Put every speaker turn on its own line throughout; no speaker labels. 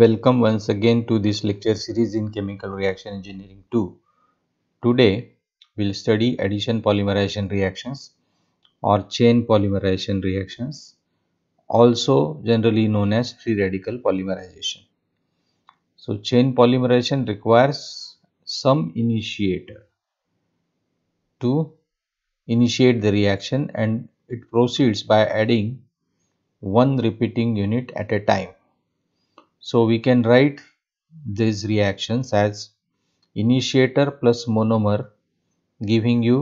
Welcome once again to this lecture series in Chemical Reaction Engineering 2. Today we'll study addition polymerization reactions or chain polymerization reactions also generally known as free radical polymerization. So chain polymerization requires some initiator to initiate the reaction and it proceeds by adding one repeating unit at a time so we can write these reactions as initiator plus monomer giving you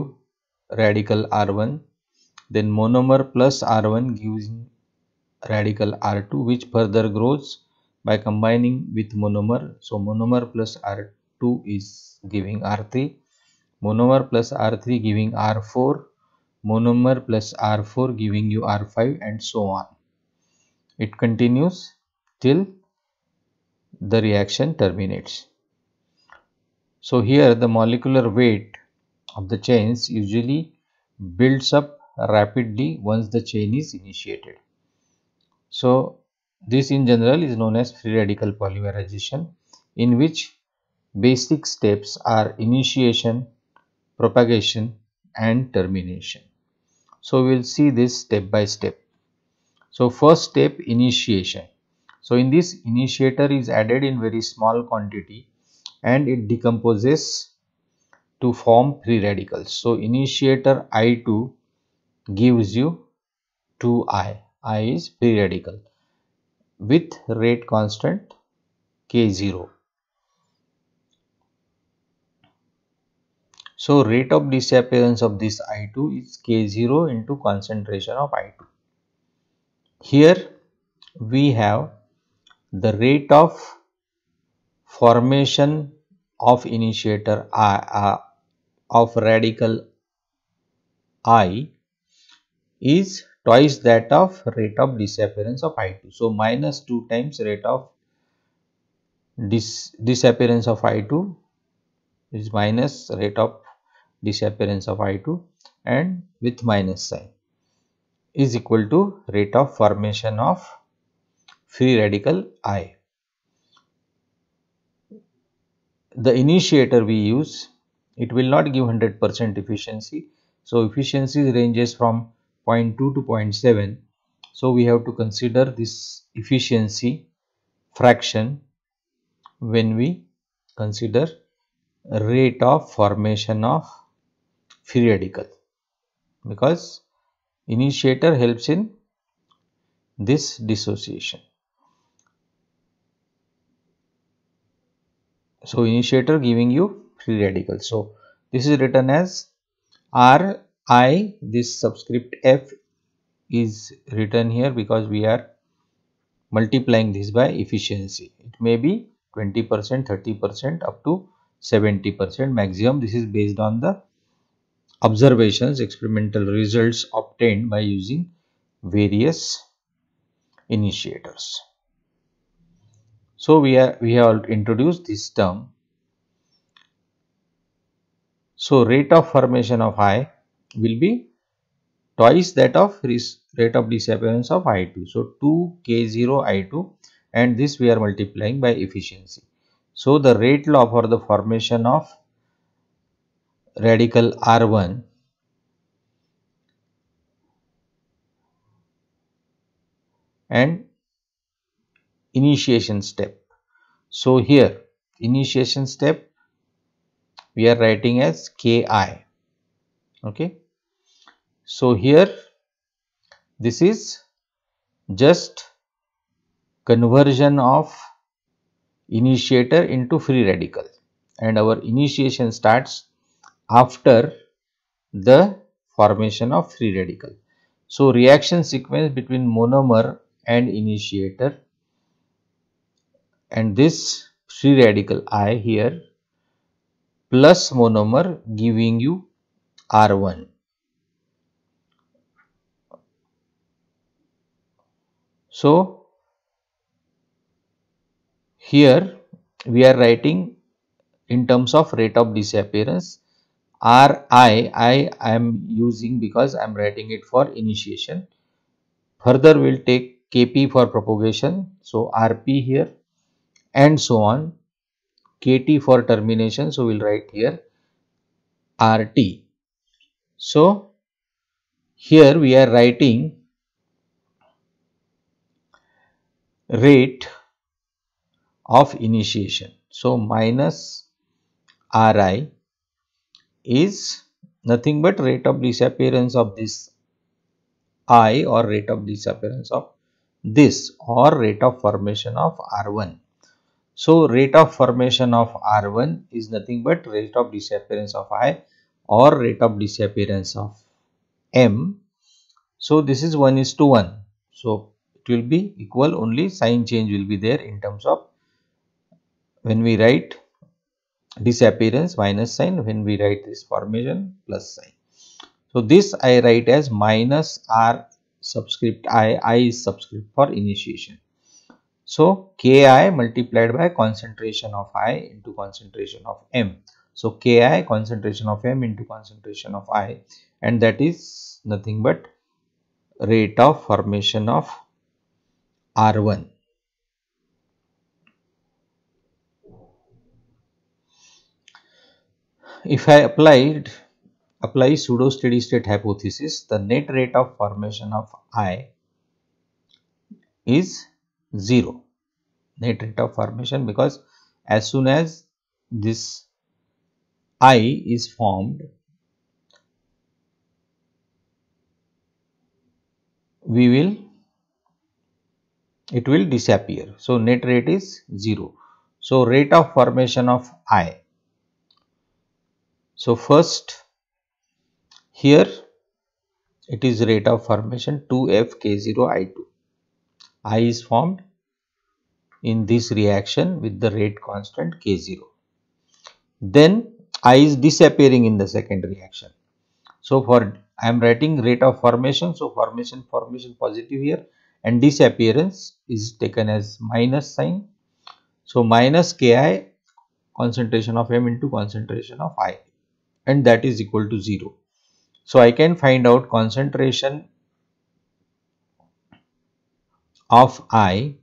radical R1 then monomer plus R1 gives radical R2 which further grows by combining with monomer. So monomer plus R2 is giving R3, monomer plus R3 giving R4, monomer plus R4 giving you R5 and so on. It continues till the reaction terminates. So here the molecular weight of the chains usually builds up rapidly once the chain is initiated. So this in general is known as free radical polymerization in which basic steps are initiation, propagation and termination. So we will see this step by step. So first step initiation. So in this initiator is added in very small quantity and it decomposes to form free radicals. So initiator I2 gives you 2i, i is free radical with rate constant k0. So rate of disappearance of this I2 is K0 into concentration of I2. Here we have the rate of formation of initiator uh, uh, of radical I is twice that of rate of disappearance of I2. So, minus 2 times rate of dis disappearance of I2 is minus rate of disappearance of I2 and with minus sign is equal to rate of formation of free radical I. The initiator we use, it will not give 100% efficiency. So, efficiency ranges from 0.2 to 0.7. So, we have to consider this efficiency fraction when we consider rate of formation of free radical because initiator helps in this dissociation. so initiator giving you free radical so this is written as r i this subscript f is written here because we are multiplying this by efficiency it may be 20 percent 30 percent up to 70 percent maximum this is based on the observations experimental results obtained by using various initiators so, we, are, we have introduced this term. So, rate of formation of I will be twice that of rate of disappearance of I2. So, 2 K0 I2 and this we are multiplying by efficiency. So, the rate law for the formation of radical R1 and initiation step. So here initiation step we are writing as ki okay. So here this is just conversion of initiator into free radical and our initiation starts after the formation of free radical. So reaction sequence between monomer and initiator and this free radical I here plus monomer giving you R1. So, here we are writing in terms of rate of disappearance R I, I am using because I am writing it for initiation. Further we will take Kp for propagation. So, Rp here and so on kt for termination so we'll write here rt so here we are writing rate of initiation so minus ri is nothing but rate of disappearance of this i or rate of disappearance of this or rate of formation of r1 so rate of formation of R1 is nothing but rate of disappearance of I or rate of disappearance of M. So this is 1 is to 1. So it will be equal only sign change will be there in terms of when we write disappearance minus sign when we write this formation plus sign. So this I write as minus R subscript I, I is subscript for initiation. So Ki multiplied by concentration of I into concentration of M. So Ki concentration of M into concentration of I and that is nothing but rate of formation of R1. If I applied apply pseudo steady state hypothesis, the net rate of formation of I is 0 net rate of formation because as soon as this I is formed we will it will disappear. So, net rate is 0. So, rate of formation of I. So, first here it is rate of formation 2f k0 i2. I is formed in this reaction with the rate constant K0. Then I is disappearing in the second reaction. So for I am writing rate of formation. So formation formation positive here and disappearance is taken as minus sign. So minus Ki concentration of M into concentration of I and that is equal to 0. So I can find out concentration of I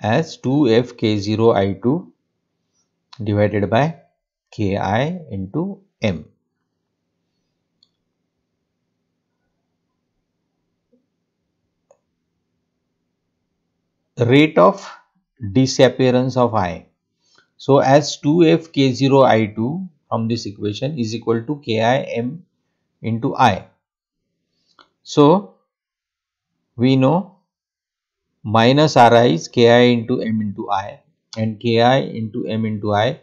as 2fk0i2 divided by ki into m. Rate of disappearance of i. So, as 2fk0i2 from this equation is equal to ki m into i. So, we know minus Ri is Ki into M into I and Ki into M into I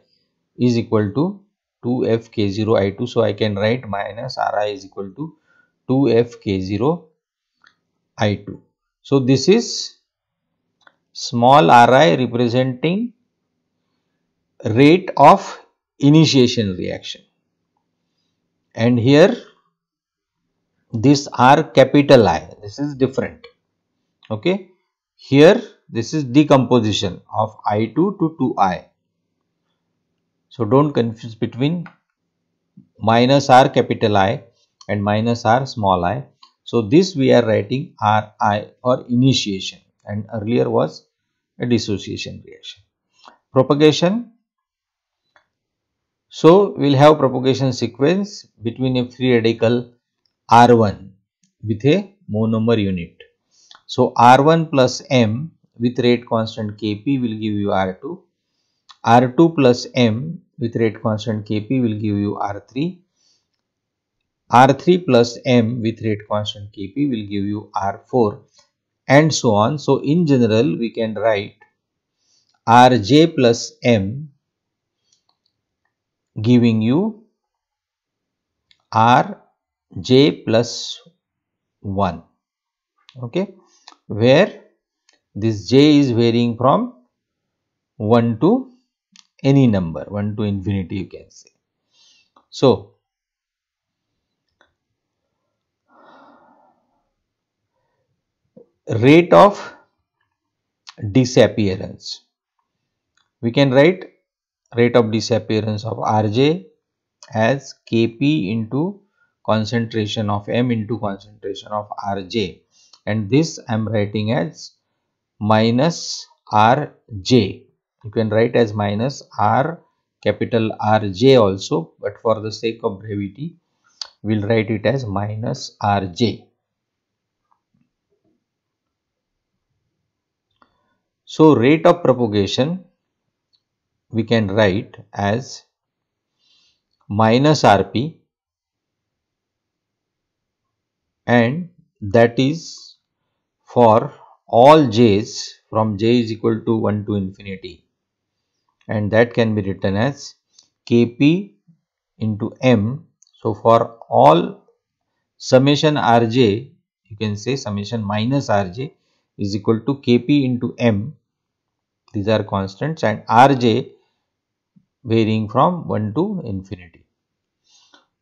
is equal to 2F K0 I2. So, I can write minus Ri is equal to 2F K0 I2. So, this is small Ri representing rate of initiation reaction and here this R capital I this is different okay here this is decomposition of I2 to 2I. So don't confuse between minus R capital I and minus R small i. So this we are writing Ri or initiation and earlier was a dissociation reaction. Propagation. So we will have propagation sequence between a free radical R1 with a monomer unit. So R1 plus M with rate constant Kp will give you R2. R2 plus M with rate constant Kp will give you R3. R3 plus M with rate constant Kp will give you R4 and so on. So in general we can write Rj plus M giving you Rj plus 1 okay where this j is varying from 1 to any number 1 to infinity you can say. So, rate of disappearance we can write rate of disappearance of Rj as Kp into concentration of M into concentration of Rj and this I am writing as minus Rj. You can write as minus R capital Rj also but for the sake of brevity we'll write it as minus Rj. So rate of propagation we can write as minus Rp and that is for all j's from j is equal to 1 to infinity and that can be written as kp into m. So, for all summation rj you can say summation minus rj is equal to kp into m these are constants and rj varying from 1 to infinity.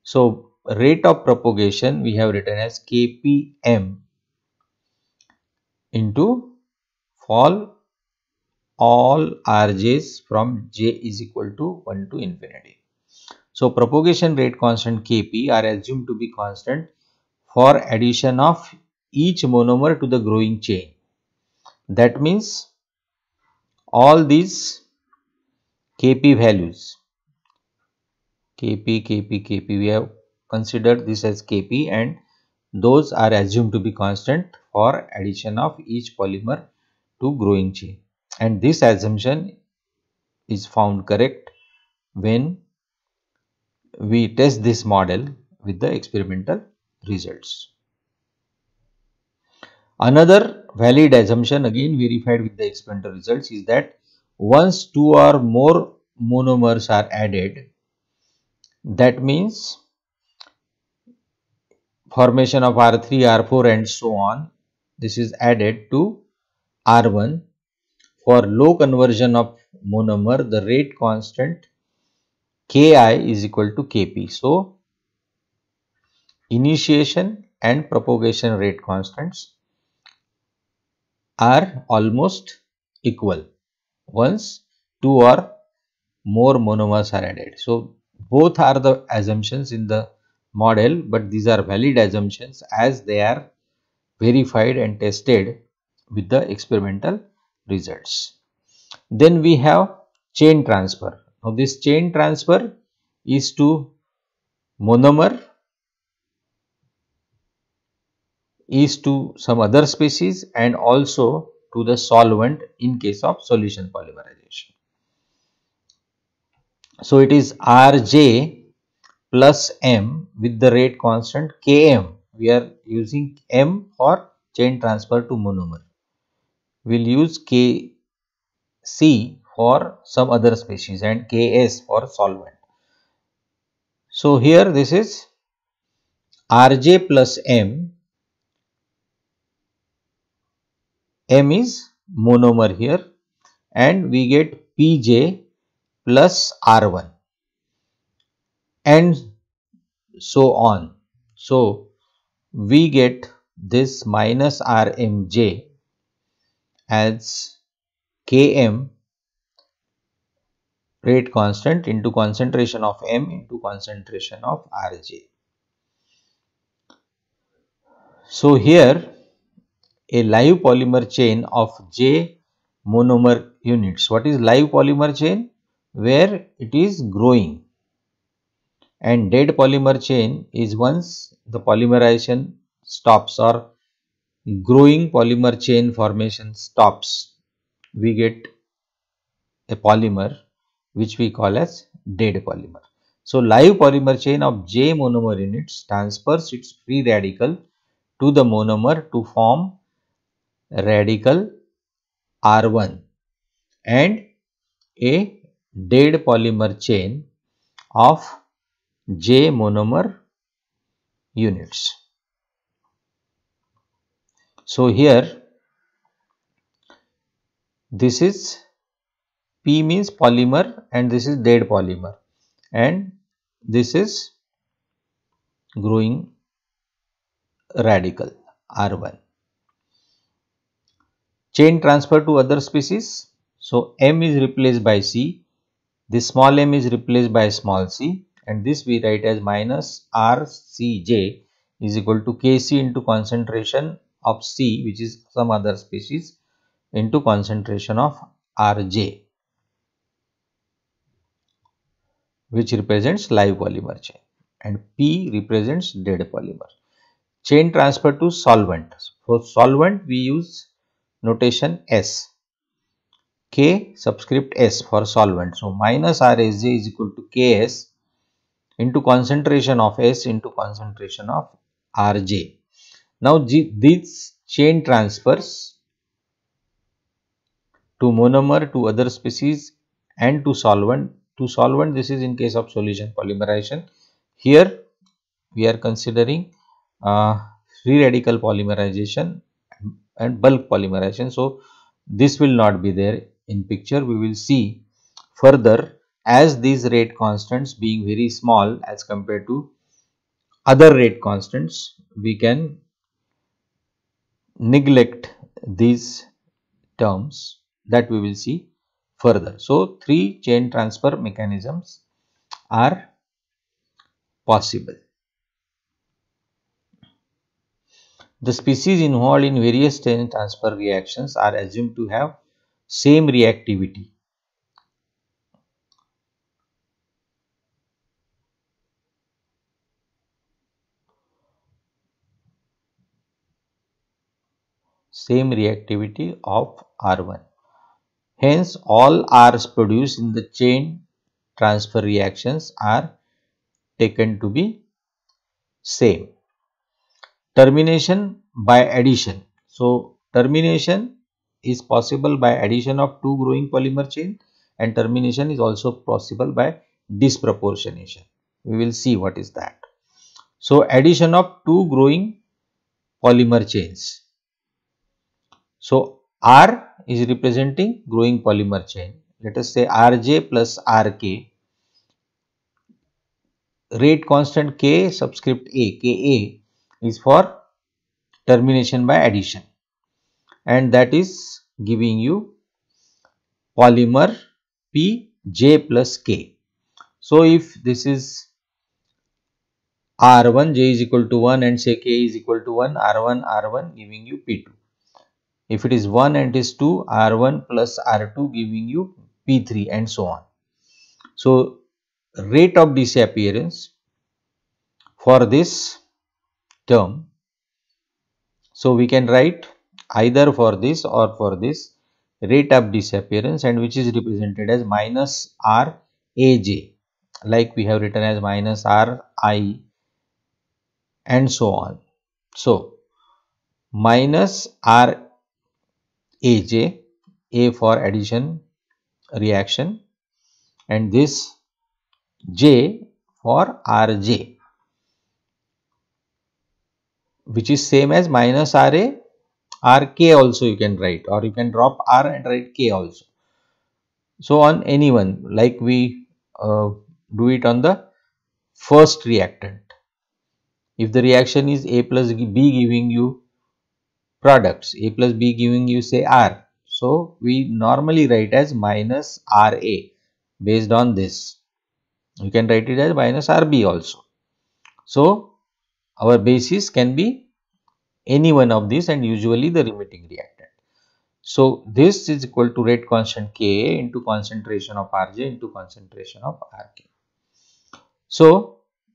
So, rate of propagation we have written as kpm into fall all rj's from j is equal to 1 to infinity. So, propagation rate constant Kp are assumed to be constant for addition of each monomer to the growing chain. That means all these Kp values Kp, Kp, Kp, we have considered this as Kp and those are assumed to be constant for addition of each polymer to growing chain and this assumption is found correct when we test this model with the experimental results. Another valid assumption again verified with the experimental results is that once two or more monomers are added that means formation of R3, R4 and so on. This is added to R1. For low conversion of monomer, the rate constant Ki is equal to Kp. So, initiation and propagation rate constants are almost equal once two or more monomers are added. So, both are the assumptions in the model but these are valid assumptions as they are verified and tested with the experimental results. Then we have chain transfer. Now this chain transfer is to monomer is to some other species and also to the solvent in case of solution polymerization. So it is Rj plus m with the rate constant km. We are using m for chain transfer to monomer. We will use kc for some other species and ks for solvent. So, here this is rj plus m. m is monomer here and we get pj plus r1 and so on. So, we get this minus RMJ as Km rate constant into concentration of M into concentration of Rj. So, here a live polymer chain of J monomer units. What is live polymer chain? Where it is growing and dead polymer chain is once the polymerization stops or growing polymer chain formation stops we get a polymer which we call as dead polymer. So, live polymer chain of J monomer units transfers its free radical to the monomer to form radical R1 and a dead polymer chain of J monomer units. So, here this is P means polymer and this is dead polymer and this is growing radical R1. Chain transfer to other species. So, M is replaced by C, this small m is replaced by small c and this we write as minus RCJ is equal to Kc into concentration of C which is some other species into concentration of Rj which represents live polymer chain and P represents dead polymer. Chain transfer to solvent. For solvent we use notation S K subscript S for solvent. So minus RSJ is equal to Ks into concentration of S into concentration of Rj. Now these chain transfers to monomer to other species and to solvent. To solvent this is in case of solution polymerization. Here we are considering uh, free radical polymerization and bulk polymerization. So this will not be there in picture. We will see further as these rate constants being very small as compared to other rate constants we can neglect these terms that we will see further. So, three chain transfer mechanisms are possible. The species involved in various chain transfer reactions are assumed to have same reactivity same reactivity of R1. Hence, all R's produced in the chain transfer reactions are taken to be same. Termination by addition. So, termination is possible by addition of two growing polymer chain and termination is also possible by disproportionation. We will see what is that. So, addition of two growing polymer chains. So, R is representing growing polymer chain. Let us say Rj plus Rk. Rate constant K subscript A, Ka is for termination by addition and that is giving you polymer P J plus K. So, if this is R1 J is equal to 1 and say K is equal to 1 R1 R1 giving you P2 if it is 1 and it is 2, R1 plus R2 giving you P3 and so on. So, rate of disappearance for this term. So, we can write either for this or for this rate of disappearance and which is represented as minus R AJ like we have written as minus R I and so on. So, minus R AJ, A for addition reaction and this J for RJ which is same as minus RA, RK also you can write or you can drop R and write K also. So on anyone like we uh, do it on the first reactant. If the reaction is A plus B giving you products a plus b giving you say r so we normally write as minus ra based on this you can write it as minus rb also so our basis can be any one of these and usually the remitting reactant so this is equal to rate constant K into concentration of Rj into concentration of Rk. So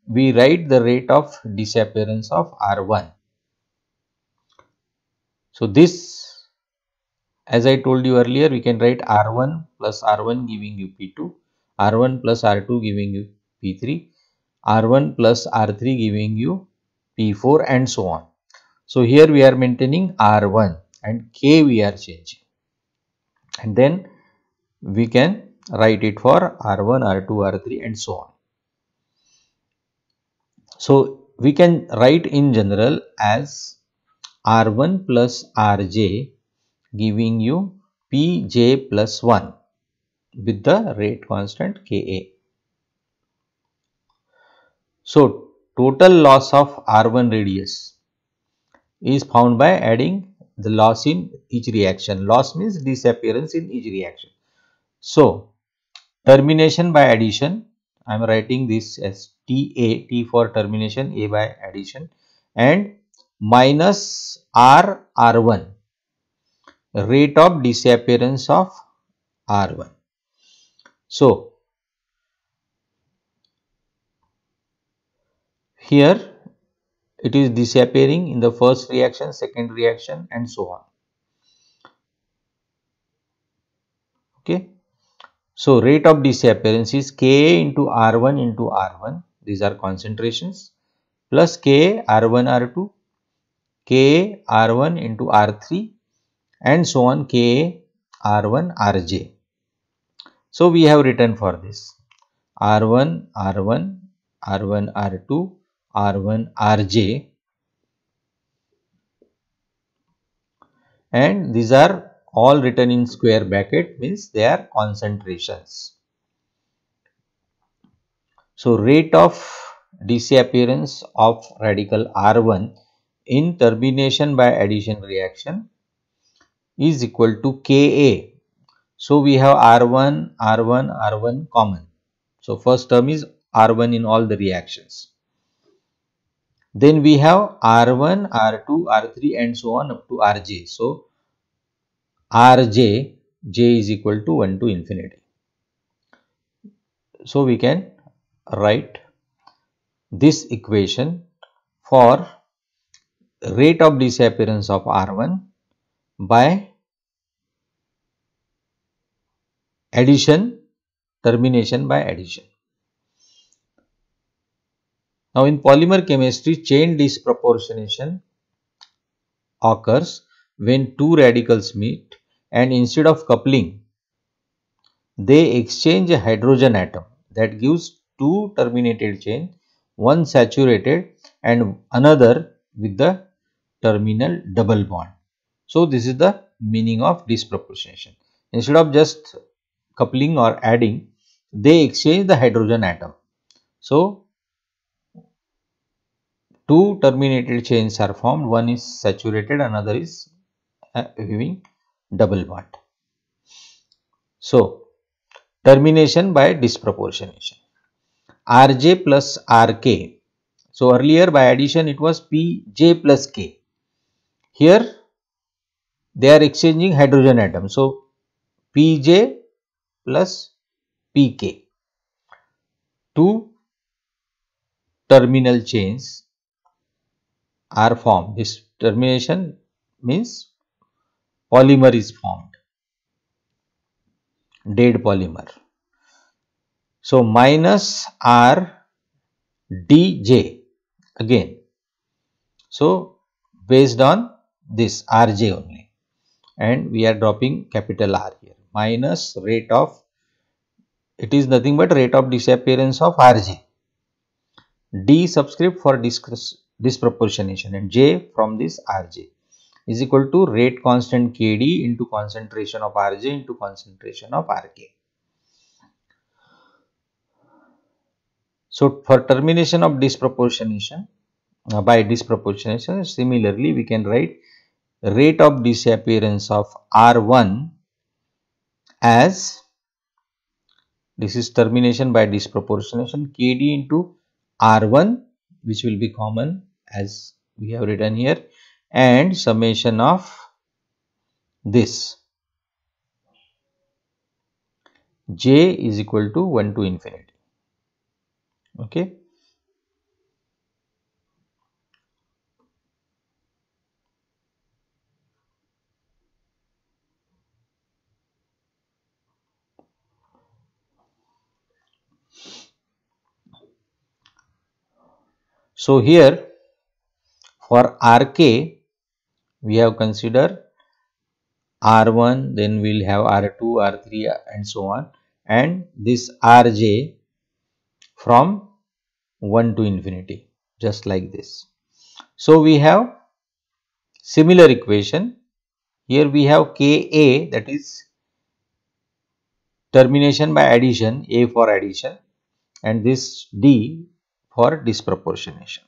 we write the rate of disappearance of R1 so this as I told you earlier we can write R1 plus R1 giving you P2, R1 plus R2 giving you P3, R1 plus R3 giving you P4 and so on. So here we are maintaining R1 and K we are changing and then we can write it for R1, R2, R3 and so on. So we can write in general as R1 plus Rj giving you Pj plus 1 with the rate constant Ka. So, total loss of R1 radius is found by adding the loss in each reaction. Loss means disappearance in each reaction. So, termination by addition, I am writing this as TA, T for termination, A by addition and minus R R1 rate of disappearance of R1. So, here it is disappearing in the first reaction, second reaction and so on. Okay. So, rate of disappearance is Ka into R1 into R1 these are concentrations plus kr one R2 K R1 into R3 and so on K R1 Rj. So, we have written for this R1 R1 R1 R2 R1 Rj and these are all written in square bracket means they are concentrations. So, rate of DC appearance of radical R1 in termination by addition reaction is equal to Ka. So, we have R1, R1, R1 common. So, first term is R1 in all the reactions. Then we have R1, R2, R3 and so on up to Rj. So, Rj, j is equal to 1 to infinity. So, we can write this equation for rate of disappearance of R1 by addition termination by addition. Now in polymer chemistry chain disproportionation occurs when two radicals meet and instead of coupling they exchange a hydrogen atom that gives two terminated chain one saturated and another with the terminal double bond. So this is the meaning of disproportionation. Instead of just coupling or adding, they exchange the hydrogen atom. So two terminated chains are formed, one is saturated, another is uh, having double bond. So termination by disproportionation. Rj plus Rk. So earlier by addition it was Pj plus K. Here they are exchanging hydrogen atom. So, Pj plus Pk. Two terminal chains are formed. This termination means polymer is formed, dead polymer. So, minus R Dj again. So, based on this Rj only and we are dropping capital R here minus rate of it is nothing but rate of disappearance of Rj D subscript for disproportionation and J from this Rj is equal to rate constant Kd into concentration of Rj into concentration of Rk. So for termination of disproportionation uh, by disproportionation similarly we can write rate of disappearance of R1 as this is termination by disproportionation Kd into R1 which will be common as we have written here and summation of this j is equal to 1 to infinity okay So, here for Rk we have considered R1 then we will have R2, R3 and so on and this Rj from 1 to infinity just like this. So, we have similar equation here we have Ka that is termination by addition A for addition and this D for disproportionation.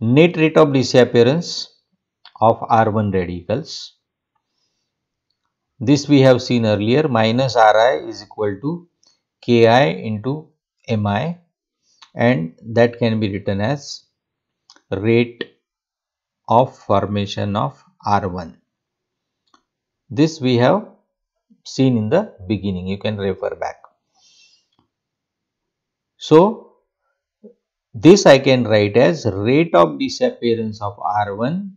Net rate of disappearance of R1 radicals. This we have seen earlier minus Ri is equal to Ki into Mi and that can be written as rate of formation of R1. This we have seen in the beginning you can refer back. So, this I can write as rate of disappearance of R1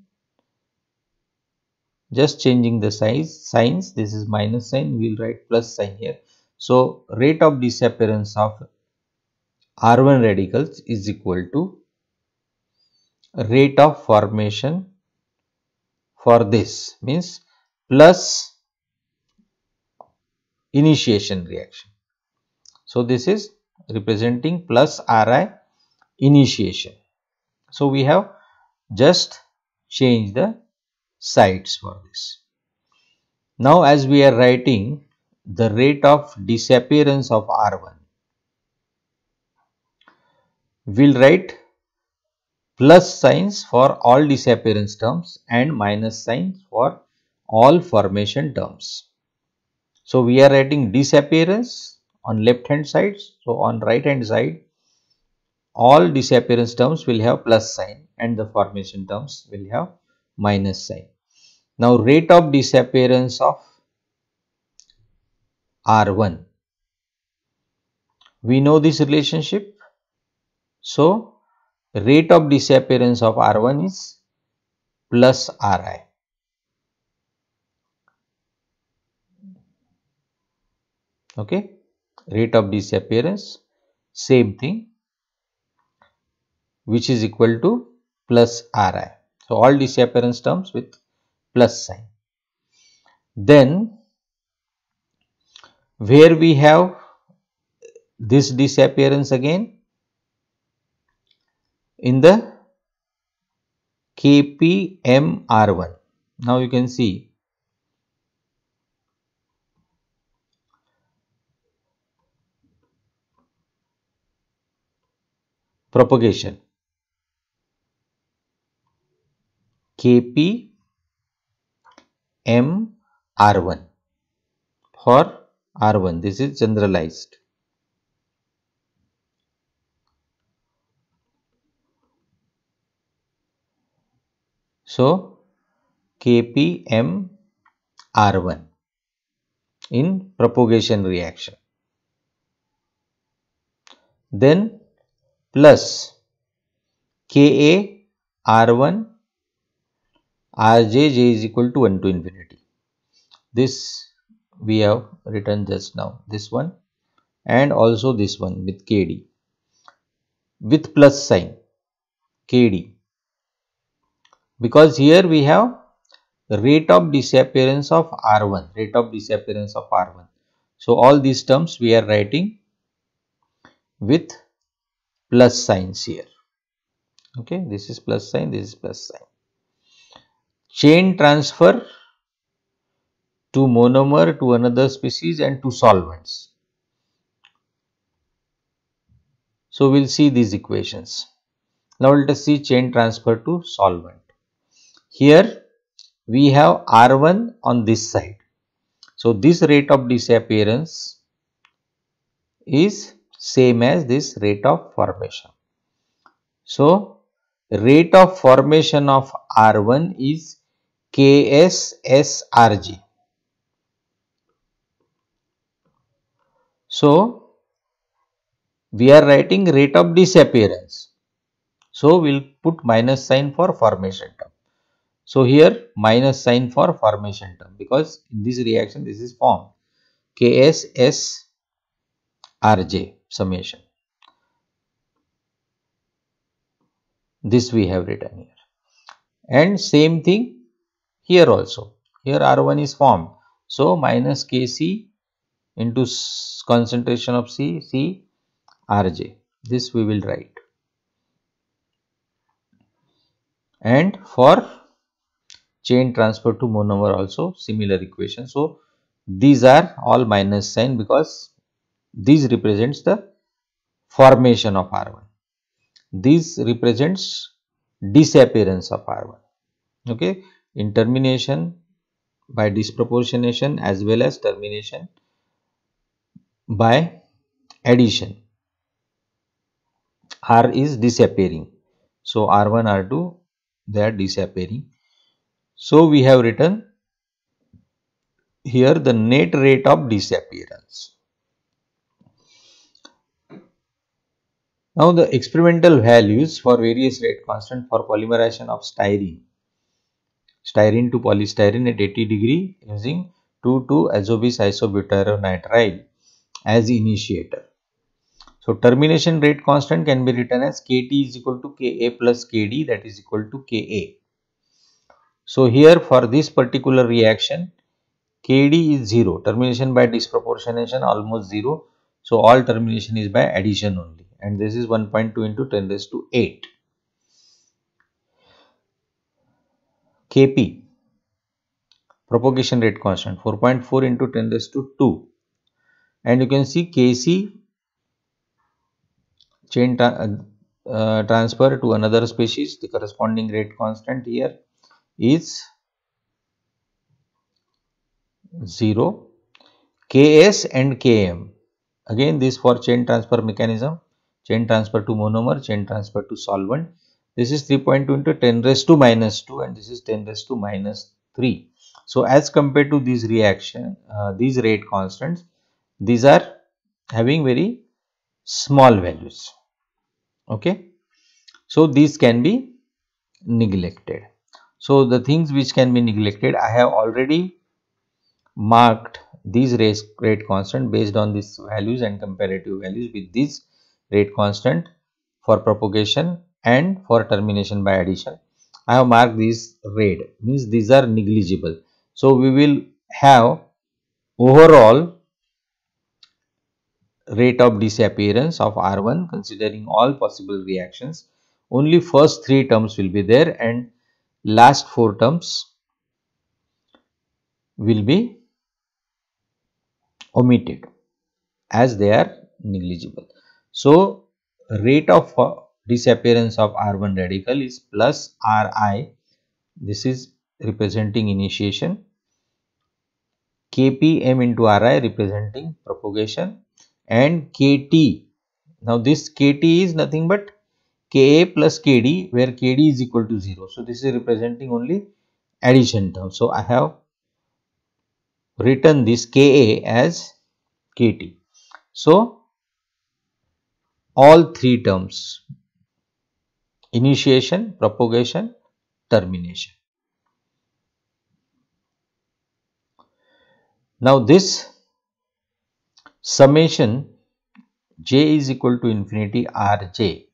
just changing the size signs this is minus sign we will write plus sign here. So, rate of disappearance of R1 radicals is equal to rate of formation for this means plus initiation reaction. So, this is representing plus RI initiation. So we have just changed the sides for this. Now as we are writing the rate of disappearance of R1, we will write plus signs for all disappearance terms and minus signs for all formation terms. So we are writing disappearance on left hand side. So on right hand side all disappearance terms will have plus sign and the formation terms will have minus sign. Now rate of disappearance of R1. We know this relationship. So rate of disappearance of R1 is plus Ri. Okay rate of disappearance same thing which is equal to plus Ri. So, all disappearance terms with plus sign. Then where we have this disappearance again in the KPMR1. Now you can see propagation. Kp M R1 for R1 this is generalized. So Kp M R1 in propagation reaction. Then plus Ka R1 Rj j is equal to 1 to infinity. This we have written just now this one and also this one with Kd with plus sign Kd because here we have rate of disappearance of R1 rate of disappearance of R1. So all these terms we are writing with plus signs here okay this is plus sign this is plus sign chain transfer to monomer to another species and to solvents so we'll see these equations now let us see chain transfer to solvent here we have r1 on this side so this rate of disappearance is same as this rate of formation. So, rate of formation of R1 is KSSRG. So, we are writing rate of disappearance. So, we will put minus sign for formation term. So, here minus sign for formation term because in this reaction this is formed KSS Rj summation. This we have written here. And same thing here also. Here R1 is formed. So, minus Kc into concentration of C, C Rj. This we will write. And for chain transfer to monomer also similar equation. So, these are all minus sign because this represents the formation of R1. This represents disappearance of R1. Okay, in termination by disproportionation as well as termination by addition. R is disappearing. So R1, R2 they are disappearing. So we have written here the net rate of disappearance. Now the experimental values for various rate constant for polymerization of styrene. Styrene to polystyrene at 80 degree using 2,2 azobic isobutyronitride as initiator. So termination rate constant can be written as Kt is equal to Ka plus Kd that is equal to Ka. So here for this particular reaction Kd is 0 termination by disproportionation almost 0. So all termination is by addition only and this is 1.2 into 10 raised to 8 kp propagation rate constant 4.4 into 10 raised to 2 and you can see kc chain tra uh, uh, transfer to another species the corresponding rate constant here is 0 ks and km again this for chain transfer mechanism chain transfer to monomer, chain transfer to solvent. This is 3.2 into 10 raised to minus 2 and this is 10 raised to minus 3. So as compared to these reaction, uh, these rate constants, these are having very small values. Okay. So these can be neglected. So the things which can be neglected, I have already marked these rate constant based on these values and comparative values with these rate constant for propagation and for termination by addition. I have marked these red means these are negligible. So, we will have overall rate of disappearance of R1 considering all possible reactions. Only first three terms will be there and last four terms will be omitted as they are negligible. So, rate of uh, disappearance of R1 radical is plus Ri. This is representing initiation. Kpm into Ri representing propagation and Kt. Now, this Kt is nothing but Ka plus Kd where Kd is equal to 0. So, this is representing only addition term. So, I have written this Ka as Kt. So, all three terms initiation, propagation, termination. Now this summation j is equal to infinity rj.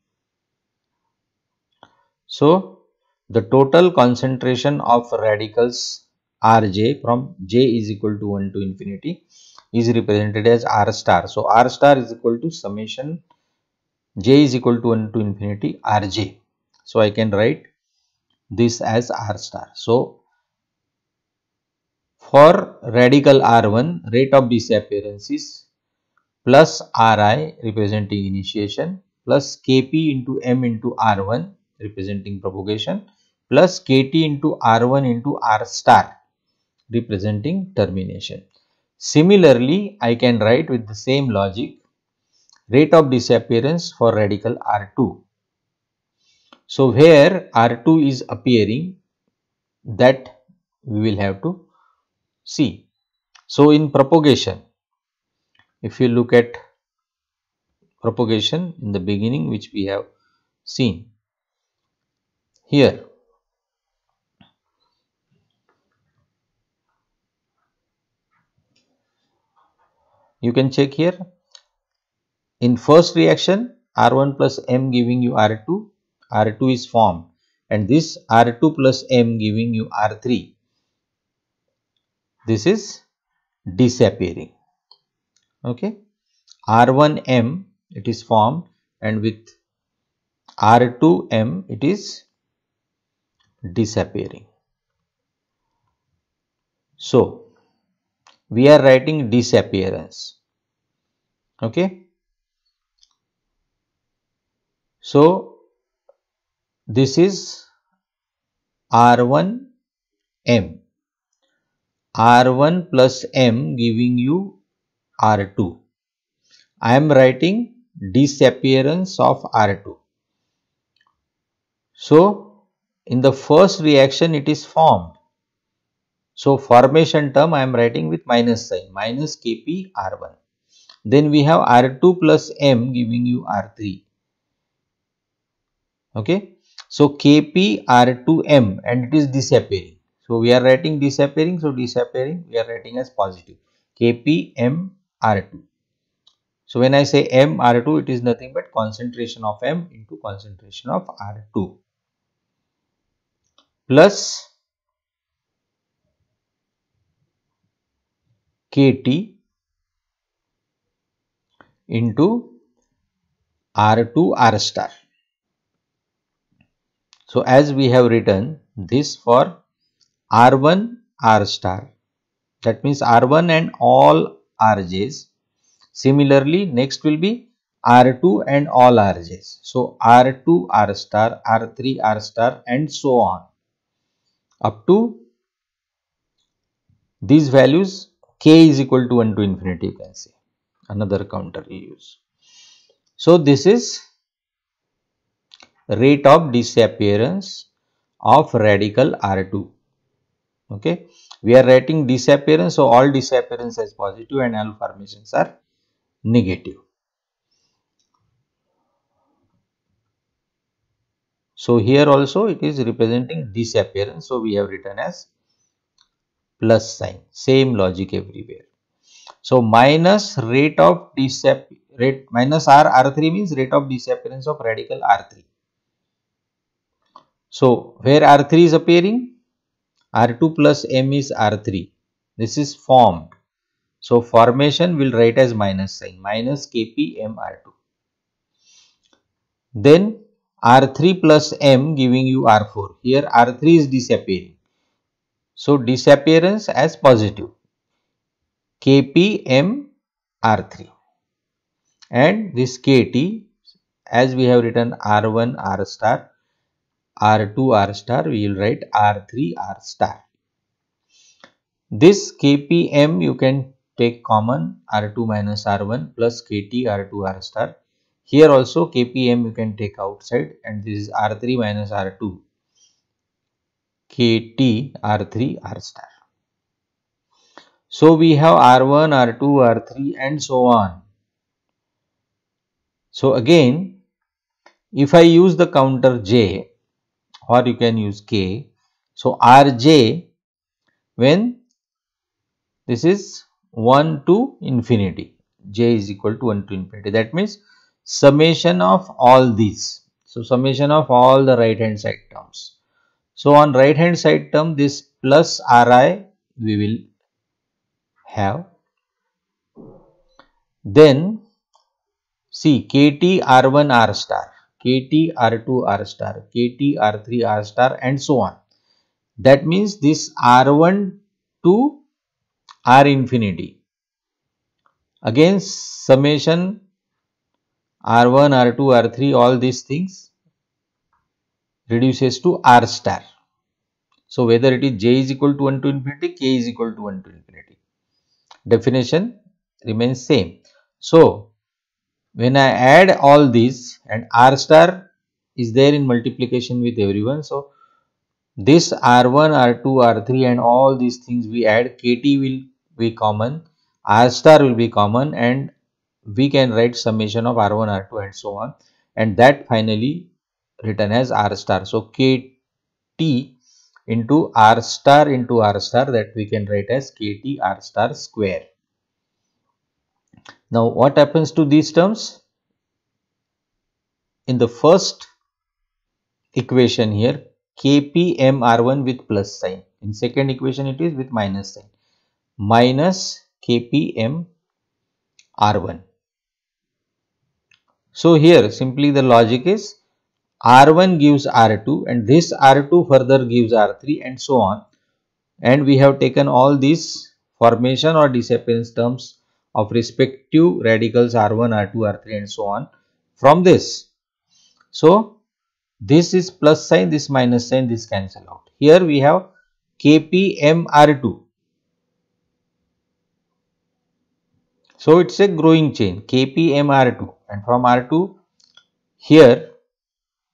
So the total concentration of radicals rj from j is equal to 1 to infinity is represented as r star. So r star is equal to summation j is equal to 1 to infinity rj. So, I can write this as r star. So, for radical r1 rate of disappearance is plus ri representing initiation plus kp into m into r1 representing propagation plus kt into r1 into r star representing termination. Similarly, I can write with the same logic rate of disappearance for radical R2. So, where R2 is appearing that we will have to see. So, in propagation if you look at propagation in the beginning which we have seen here you can check here in first reaction, R1 plus M giving you R2, R2 is formed and this R2 plus M giving you R3. This is disappearing. Okay. R1M it is formed and with R2M it is disappearing. So, we are writing disappearance. Okay. So, this is R1M. R1 plus M giving you R2. I am writing disappearance of R2. So, in the first reaction it is formed. So, formation term I am writing with minus sign minus Kp R1. Then we have R2 plus M giving you R3 okay so kp R2 m and it is disappearing so we are writing disappearing so disappearing we are writing as positive kp m r2 so when i say m r2 it is nothing but concentration of m into concentration of r2 plus kt into r2 r star so as we have written this for R1 R star that means R1 and all Rj's. Similarly next will be R2 and all Rj's. So R2 R star, R3 R star and so on up to these values k is equal to 1 to infinity you can say another counter we use. So this is rate of disappearance of radical R2. Okay, we are writing disappearance, so all disappearance as positive and all formations are negative. So here also it is representing disappearance, so we have written as plus sign, same logic everywhere. So minus rate of disappearance, rate minus R R3 means rate of disappearance of radical R3 so, where R3 is appearing? R2 plus M is R3. This is formed. So, formation will write as minus sign minus Kp M R2. Then R3 plus M giving you R4. Here R3 is disappearing. So, disappearance as positive. Kp M R3 and this Kt as we have written R1 R star R2 R star, we will write R3 R star. This KPM you can take common R2 minus R1 plus KT R2 R star. Here also KPM you can take outside and this is R3 minus R2 KT R3 R star. So we have R1, R2, R3 and so on. So again if I use the counter J or you can use k. So, Rj when this is 1 to infinity j is equal to 1 to infinity that means summation of all these. So, summation of all the right hand side terms. So, on right hand side term this plus Ri we will have. Then see Kt R1 R star kt r2 r star kt r3 r star and so on that means this r1 to r infinity again summation r1 r2 r3 all these things reduces to r star so whether it is j is equal to 1 to infinity k is equal to 1 to infinity definition remains same so when I add all these and R star is there in multiplication with everyone. So, this R1, R2, R3 and all these things we add KT will be common, R star will be common and we can write summation of R1, R2 and so on and that finally written as R star. So, KT into R star into R star that we can write as KT R star square. Now, what happens to these terms? In the first equation here, KPMR1 with plus sign. In second equation, it is with minus sign. Minus KPMR1. So, here simply the logic is R1 gives R2 and this R2 further gives R3 and so on. And we have taken all these formation or disappearance terms of respective radicals R1, R2, R3 and so on from this. So, this is plus sign, this minus sign, this cancel out. Here we have KPMR2. So, it is a growing chain KPMR2 and from R2 here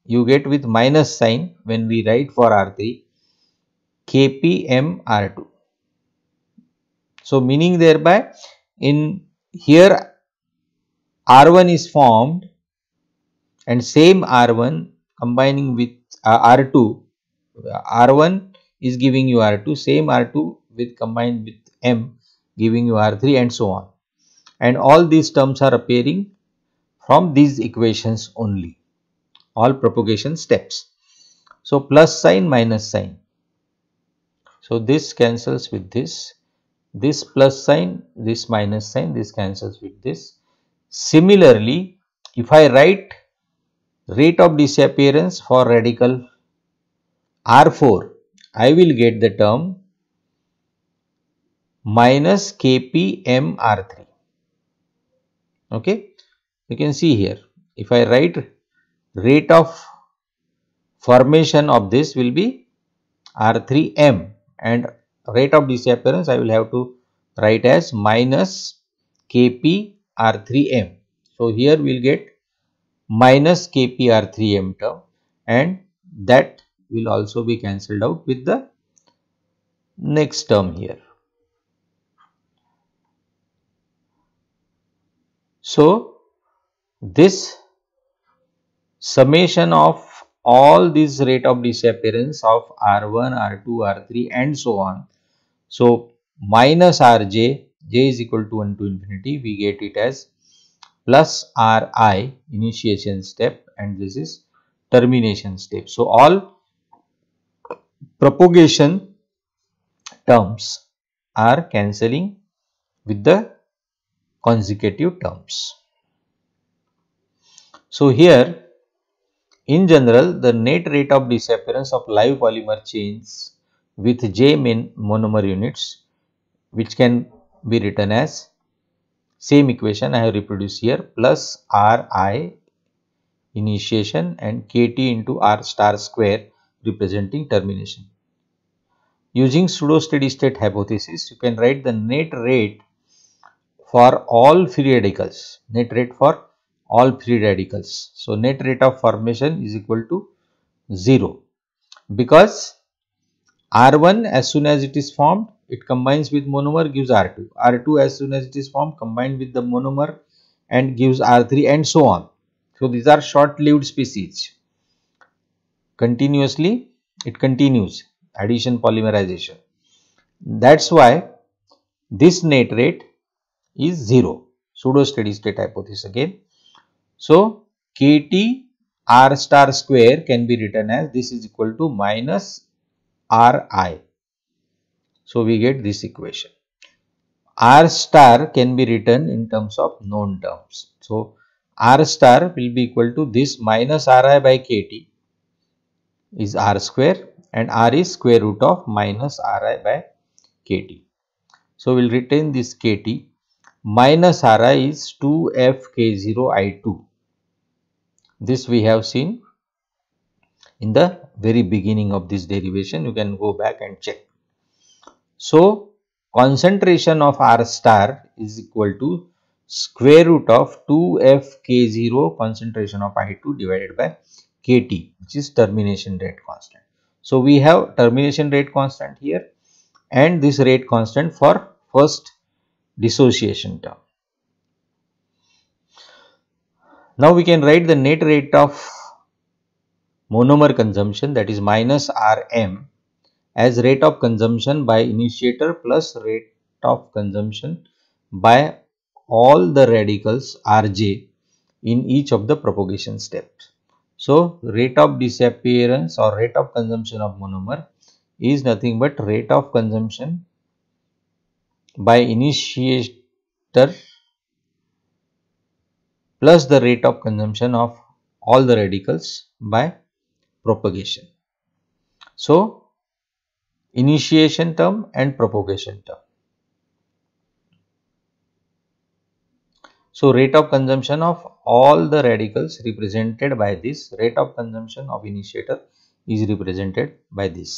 you get with minus sign when we write for R3 KPMR2. So, meaning thereby in here R1 is formed and same R1 combining with uh, R2 R1 is giving you R2 same R2 with combined with M giving you R3 and so on and all these terms are appearing from these equations only all propagation steps so plus sign minus sign so this cancels with this this plus sign, this minus sign, this cancels with this. Similarly, if I write rate of disappearance for radical R4, I will get the term minus KPMR3. Okay, you can see here if I write rate of formation of this will be R3M and rate of disappearance I will have to write as minus kpr3m. So here we will get minus kpr3m term and that will also be cancelled out with the next term here. So this summation of all these rate of disappearance of R1, R2, R3 and so on so minus rj, j is equal to 1 to infinity, we get it as plus ri initiation step and this is termination step. So all propagation terms are cancelling with the consecutive terms. So here in general the net rate of disappearance of live polymer chains with J mean monomer units which can be written as same equation I have reproduced here plus R i initiation and KT into R star square representing termination. Using pseudo steady state hypothesis you can write the net rate for all free radicals net rate for all free radicals. So, net rate of formation is equal to 0 because R1 as soon as it is formed it combines with monomer gives R2. R2 as soon as it is formed combined with the monomer and gives R3 and so on. So these are short lived species. Continuously it continues addition polymerization. That's why this net rate is 0 pseudo steady state hypothesis again. So KT R star square can be written as this is equal to minus Ri. So we get this equation. R star can be written in terms of known terms. So R star will be equal to this minus Ri by Kt is R square and R is square root of minus Ri by Kt. So we will retain this Kt minus Ri is 2fk0i2. This we have seen in the very beginning of this derivation you can go back and check. So concentration of R star is equal to square root of 2fk0 concentration of I2 divided by kT which is termination rate constant. So we have termination rate constant here and this rate constant for first dissociation term. Now we can write the net rate of monomer consumption that is minus Rm as rate of consumption by initiator plus rate of consumption by all the radicals Rj in each of the propagation steps. So, rate of disappearance or rate of consumption of monomer is nothing but rate of consumption by initiator plus the rate of consumption of all the radicals by propagation. So, initiation term and propagation term. So, rate of consumption of all the radicals represented by this rate of consumption of initiator is represented by this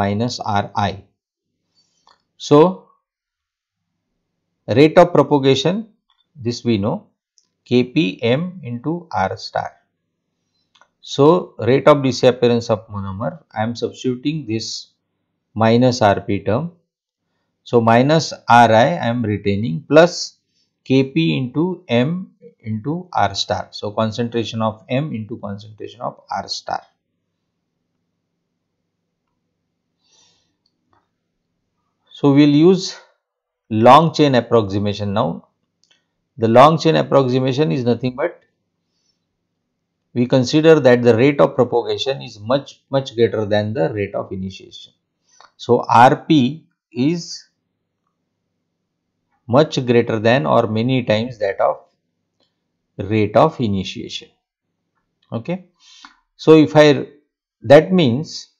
minus Ri. So, rate of propagation this we know Kpm into R star. So, rate of disappearance of monomer, I am substituting this minus Rp term. So, minus Ri I am retaining plus Kp into M into R star. So, concentration of M into concentration of R star. So, we will use long chain approximation now. The long chain approximation is nothing but we consider that the rate of propagation is much much greater than the rate of initiation. So, Rp is much greater than or many times that of rate of initiation. Okay. So, if I that means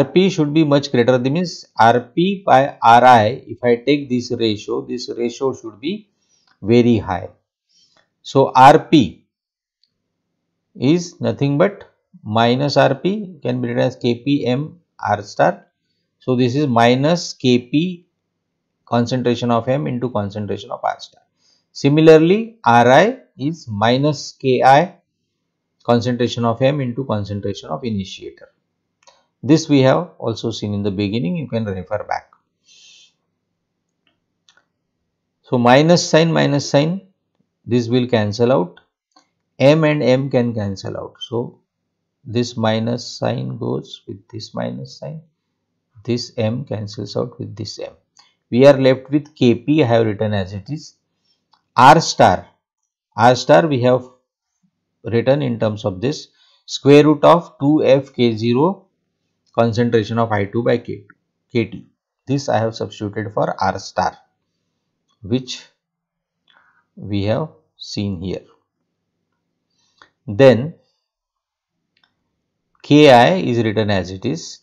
Rp should be much greater than means Rp by Ri if I take this ratio this ratio should be very high so, Rp is nothing but minus Rp can be written as Kpm R star. So, this is minus Kp concentration of M into concentration of R star. Similarly, Ri is minus Ki concentration of M into concentration of initiator. This we have also seen in the beginning, you can refer back. So, minus sign minus sign this will cancel out m and m can cancel out so this minus sign goes with this minus sign this m cancels out with this m we are left with kp i have written as it is r star r star we have written in terms of this square root of 2f k0 concentration of i2 by k kt this i have substituted for r star which we have seen here. Then Ki is written as it is.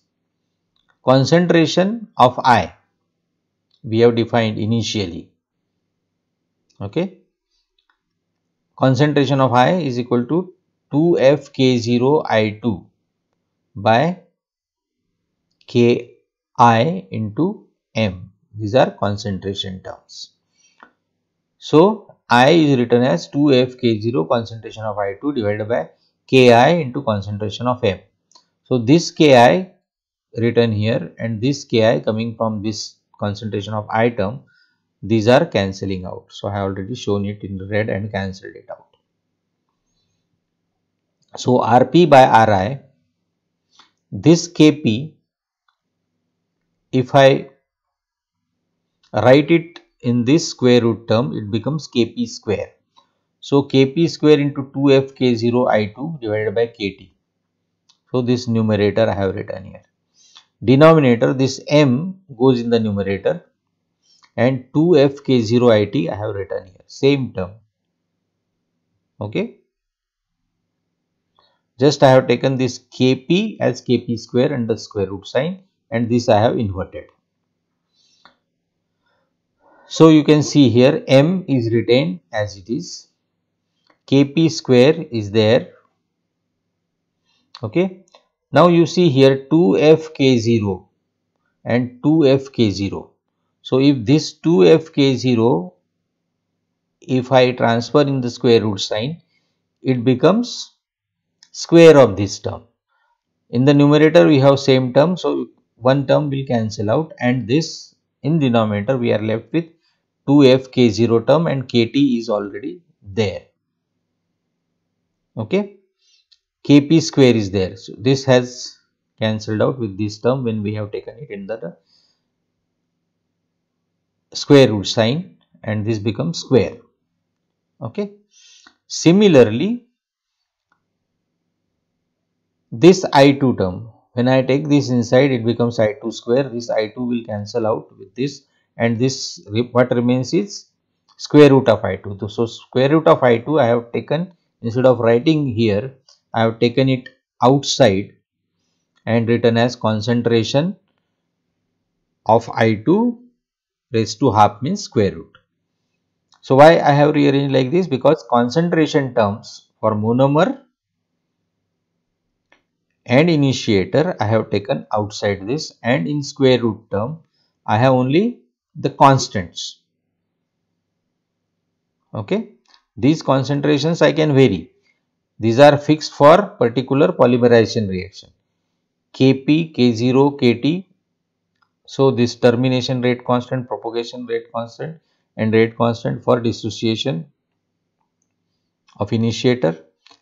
Concentration of I we have defined initially. Okay. Concentration of I is equal to 2FK0I2 by Ki into M. These are concentration terms. So, I is written as 2fk0 concentration of I2 divided by ki into concentration of m. So, this ki written here and this ki coming from this concentration of I term these are cancelling out. So, I have already shown it in red and cancelled it out. So, Rp by Ri this Kp if I write it in this square root term it becomes kp square. So kp square into 2f k0 i2 divided by kt. So this numerator I have written here. Denominator this m goes in the numerator and 2f k0 it I have written here same term okay. Just I have taken this kp as kp square under square root sign and this I have inverted. So you can see here m is retained as it is, kp square is there. Okay. Now you see here 2fk0 and 2fk0. So if this 2fk0 if I transfer in the square root sign it becomes square of this term. In the numerator we have same term so one term will cancel out and this in denominator we are left with 2f k0 term and kt is already there. Okay, kp square is there. So, this has cancelled out with this term when we have taken it in the square root sign and this becomes square. Okay. Similarly, this i2 term when I take this inside it becomes i2 square this i2 will cancel out with this and this what remains is square root of i2. So, square root of i2 I have taken instead of writing here I have taken it outside and written as concentration of i2 raised to half means square root. So, why I have rearranged like this because concentration terms for monomer and initiator I have taken outside this and in square root term I have only the constants. Okay. These concentrations I can vary. These are fixed for particular polymerization reaction. Kp, K0, Kt. So, this termination rate constant, propagation rate constant and rate constant for dissociation of initiator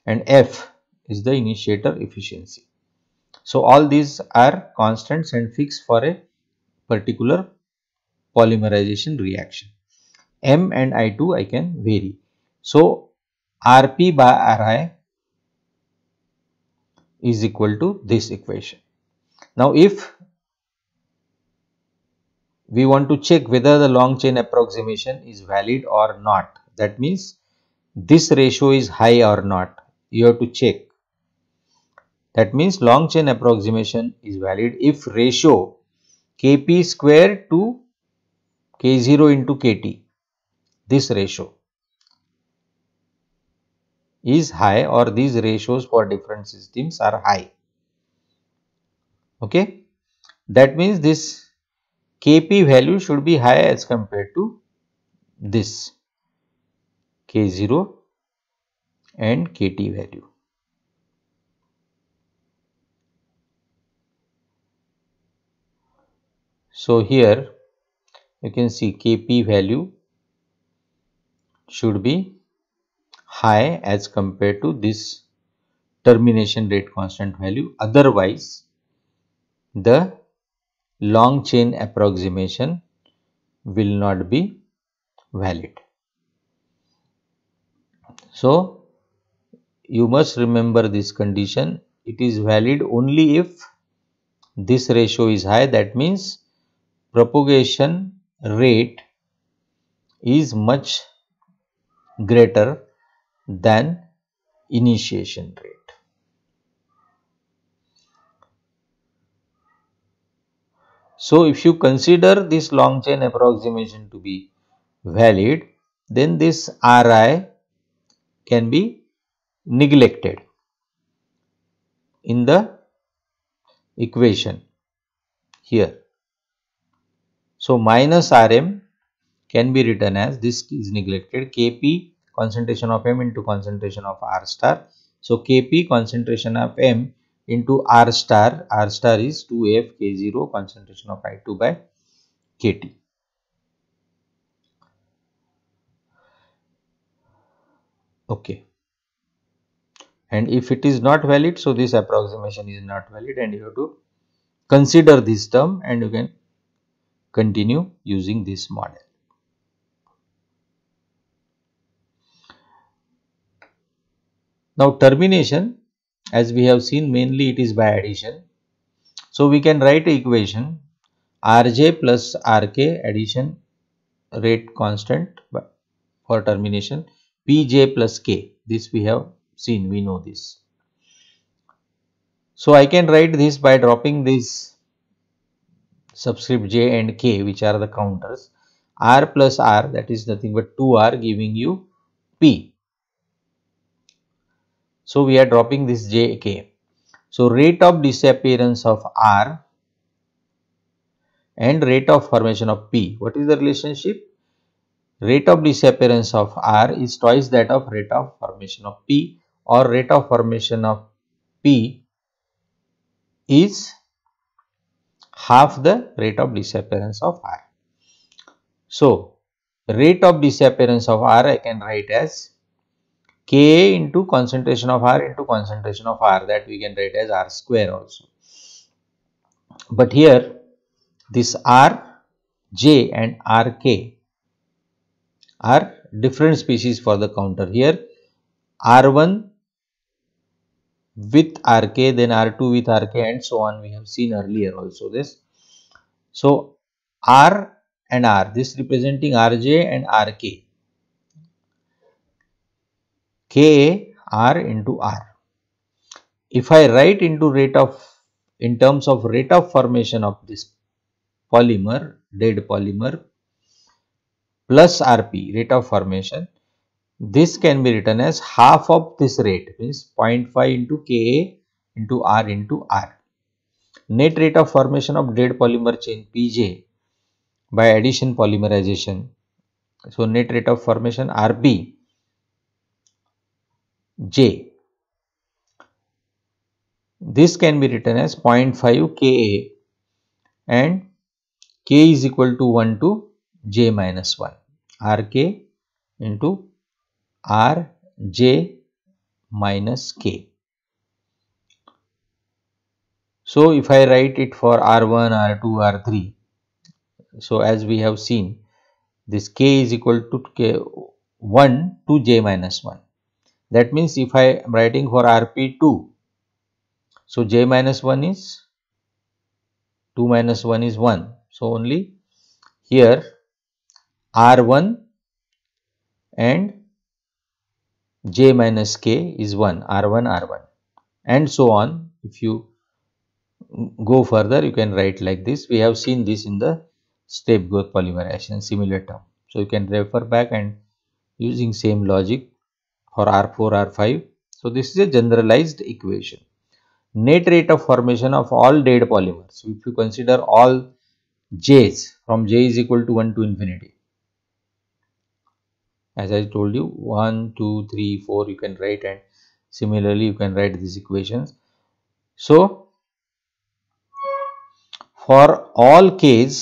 and F is the initiator efficiency. So, all these are constants and fixed for a particular polymerization reaction. M and I2 I can vary. So, Rp by Ri is equal to this equation. Now, if we want to check whether the long chain approximation is valid or not, that means this ratio is high or not, you have to check. That means long chain approximation is valid if ratio Kp square to K0 into Kt, this ratio is high or these ratios for different systems are high. Okay. That means this Kp value should be high as compared to this K0 and Kt value. So here you can see kp value should be high as compared to this termination rate constant value otherwise the long chain approximation will not be valid. So, you must remember this condition it is valid only if this ratio is high that means propagation rate is much greater than initiation rate. So, if you consider this long chain approximation to be valid, then this Ri can be neglected in the equation here. So minus Rm can be written as this is neglected Kp concentration of m into concentration of R star. So Kp concentration of m into R star, R star is 2F K0 concentration of I2 by Kt. Okay. And if it is not valid, so this approximation is not valid and you have to consider this term and you can continue using this model. Now termination as we have seen mainly it is by addition. So we can write equation Rj plus Rk addition rate constant for termination Pj plus K this we have seen we know this. So I can write this by dropping this subscript j and k which are the counters r plus r that is nothing but 2r giving you p. So we are dropping this j k. So rate of disappearance of r and rate of formation of p. What is the relationship? Rate of disappearance of r is twice that of rate of formation of p or rate of formation of p is half the rate of disappearance of R. So, rate of disappearance of R I can write as Ka into concentration of R into concentration of R that we can write as R square also. But here this R J and R K are different species for the counter. Here R1 with rk then r2 with rk and so on we have seen earlier also this so r and r this representing rj and rk k r into r if i write into rate of in terms of rate of formation of this polymer dead polymer plus rp rate of formation this can be written as half of this rate means 0.5 into Ka into R into R. Net rate of formation of dead polymer chain Pj by addition polymerization. So, net rate of formation Rb J. This can be written as 0.5 Ka and K is equal to 1 to J minus 1 Rk into r j minus k. So, if I write it for r1, r2, r3, so as we have seen this k is equal to k 1 to j minus 1. That means if I am writing for rp2, so j minus 1 is 2 minus 1 is 1. So, only here r1 and j minus k is 1 r1 r1 and so on if you go further you can write like this we have seen this in the step growth polymerization similar term so you can refer back and using same logic for r4 r5 so this is a generalized equation net rate of formation of all dead polymers if you consider all j's from j is equal to 1 to infinity as I told you 1 2 3 4 you can write and similarly you can write these equations so for all k's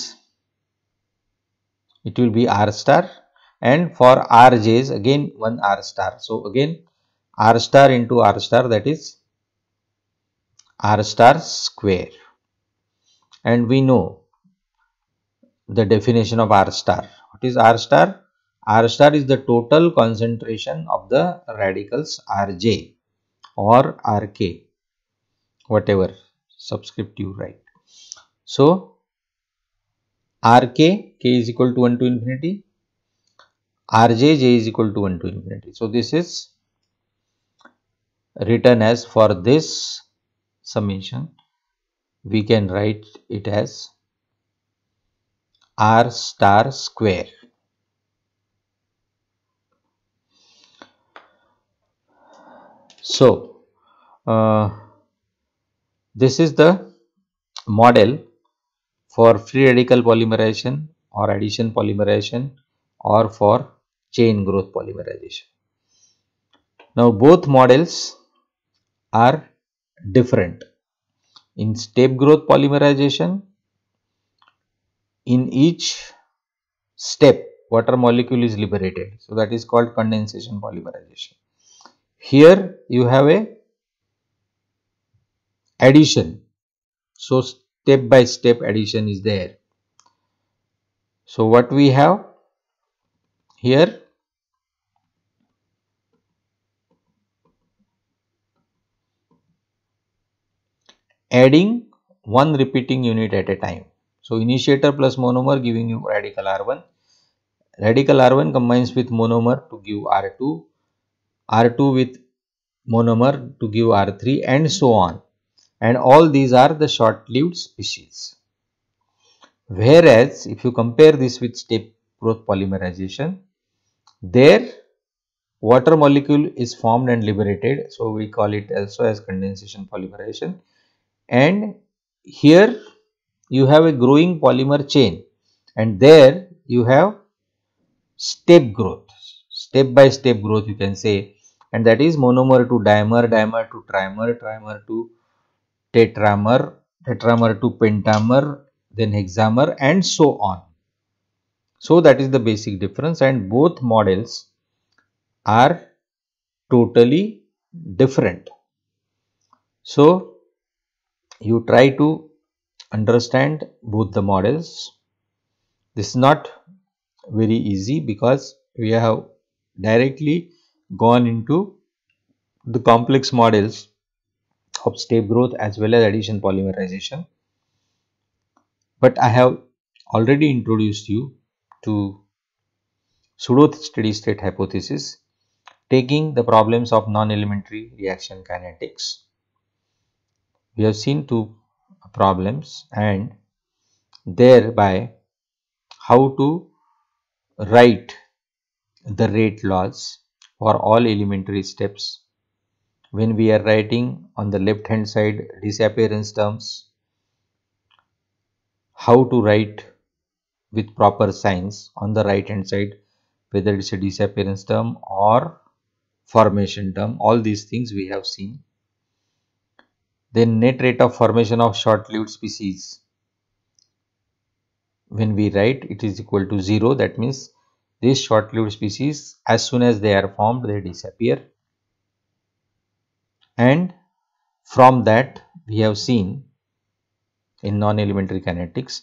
it will be r star and for rj's again one r star so again r star into r star that is r star square and we know the definition of r star what is r star R star is the total concentration of the radicals Rj or Rk whatever subscript you write. So Rk k is equal to 1 to infinity Rj j is equal to 1 to infinity. So this is written as for this summation we can write it as R star square So, uh, this is the model for free radical polymerization or addition polymerization or for chain growth polymerization. Now, both models are different. In step growth polymerization, in each step water molecule is liberated. So, that is called condensation polymerization. Here you have a addition. So step by step addition is there. So what we have here adding one repeating unit at a time. So initiator plus monomer giving you radical R1. Radical R1 combines with monomer to give R2 R2 with monomer to give R3 and so on and all these are the short-lived species. Whereas if you compare this with step growth polymerization, there water molecule is formed and liberated. So, we call it also as condensation polymerization and here you have a growing polymer chain and there you have step growth, step by step growth you can say and that is monomer to dimer, dimer to trimer, trimer to tetramer, tetramer to pentamer, then hexamer and so on. So that is the basic difference and both models are totally different. So you try to understand both the models. This is not very easy because we have directly gone into the complex models of step growth as well as addition polymerization. But I have already introduced you to pseudo steady state hypothesis taking the problems of non-elementary reaction kinetics. We have seen two problems and thereby how to write the rate laws for all elementary steps. When we are writing on the left hand side disappearance terms, how to write with proper signs on the right hand side whether it's a disappearance term or formation term all these things we have seen then net rate of formation of short-lived species when we write it is equal to 0 that means these short-lived species, as soon as they are formed, they disappear. And from that, we have seen in non-elementary kinetics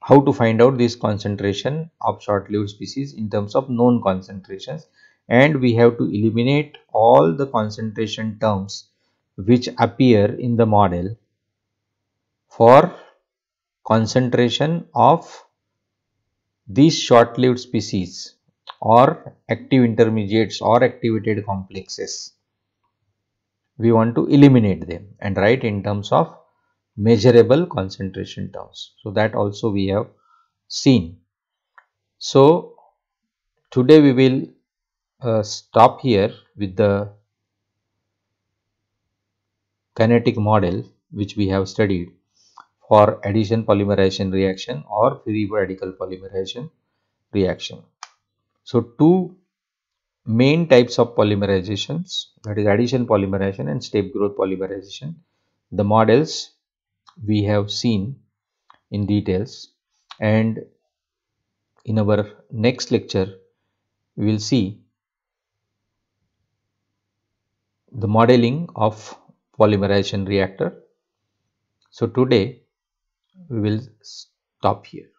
how to find out this concentration of short-lived species in terms of known concentrations and we have to eliminate all the concentration terms which appear in the model for concentration of these short-lived species or active intermediates or activated complexes. We want to eliminate them and write in terms of measurable concentration terms. So, that also we have seen. So, today we will uh, stop here with the kinetic model which we have studied for addition polymerization reaction or free radical polymerization reaction. So two main types of polymerizations that is addition polymerization and step growth polymerization. The models we have seen in details and in our next lecture we will see the modeling of polymerization reactor. So today we will stop here